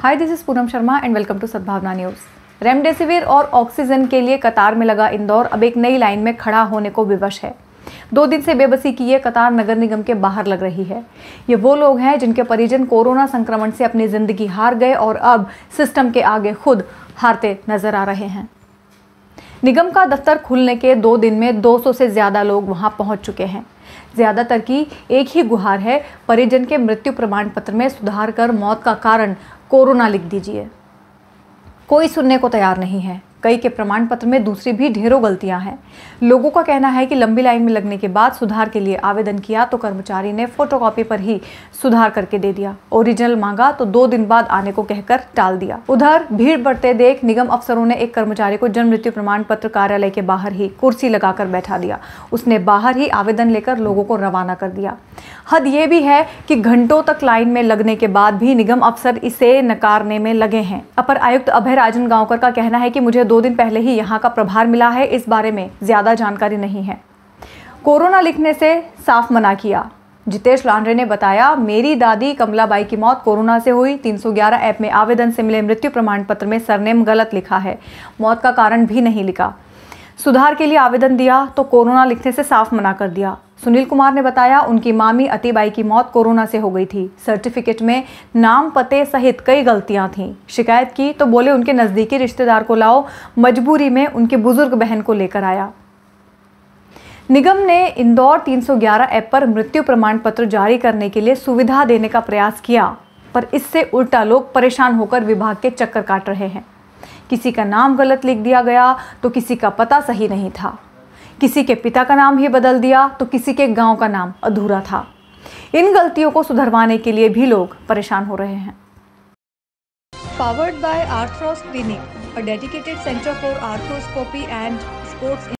hi this is Poonam Sharma and welcome to Sadbhavna news remdesivir और oxygen के लिए कतार में लगा इंदौर अब एक नई लाइन में खड़ा होने को विवश है दो दिन से बेबसी की यह कतार नगर निगम के बाहर लग रही है ये वो लोग हैं जिनके परिजन कोरोना संक्रमण से अपनी ज़िंदगी हार गए और अब सिस्टम के आगे खुद हारते नजर आ रहे हैं निगम का दफ्तर खुलने के दो दिन में 200 से ज़्यादा लोग वहां पहुंच चुके हैं ज़्यादातर की एक ही गुहार है परिजन के मृत्यु प्रमाण पत्र में सुधार कर मौत का कारण कोरोना लिख दीजिए कोई सुनने को तैयार नहीं है कई के प्रमाण पत्र में दूसरी भी ढेरों गलतियां हैं लोगों का कहना है कि लंबी लाइन में लगने के बाद सुधार के लिए आवेदन किया तो कर्मचारी ने फोटोकॉपी पर ही सुधार करके दे दिया ओरिजिनल मांगा तो दो दिन बाद आने को कहकर टाल दिया उधर भीड़ बढ़ते देख निगम अफसरों ने एक कर्मचारी को जन्म मृत्यु प्रमाण पत्र कार्यालय के बाहर ही कुर्सी लगाकर बैठा दिया उसने बाहर ही आवेदन लेकर लोगों को रवाना कर दिया हद ये भी है कि घंटों तक लाइन में लगने के बाद भी निगम अफसर इसे नकारने में लगे हैं अपर आयुक्त अभय राजन गांवकर का कहना है कि मुझे दो दिन पहले ही यहाँ का प्रभार मिला है इस बारे में ज़्यादा जानकारी नहीं है कोरोना लिखने से साफ मना किया जितेश लांड्रे ने बताया मेरी दादी कमलाबाई की मौत कोरोना से हुई 311 ऐप में आवेदन से मिले मृत्यु प्रमाण पत्र में सरनेम गलत लिखा है मौत का कारण भी नहीं लिखा सुधार के लिए आवेदन दिया तो कोरोना लिखने से साफ मना कर दिया सुनील कुमार ने बताया उनकी मामी अतिबाई की मौत कोरोना से हो गई थी सर्टिफिकेट में नाम पते सहित कई गलतियां थीं शिकायत की तो बोले उनके नज़दीकी रिश्तेदार को लाओ मजबूरी में उनके बुजुर्ग बहन को लेकर आया निगम ने इंदौर 311 ऐप पर मृत्यु प्रमाण पत्र जारी करने के लिए सुविधा देने का प्रयास किया पर इससे उल्टा लोग परेशान होकर विभाग के चक्कर काट रहे हैं किसी का नाम गलत लिख दिया गया तो किसी का पता सही नहीं था किसी के पिता का नाम ही बदल दिया तो किसी के गांव का नाम अधूरा था इन गलतियों को सुधरवाने के लिए भी लोग परेशान हो रहे हैं powered by Arthros clinic dedicated centre for arthroscopy and sports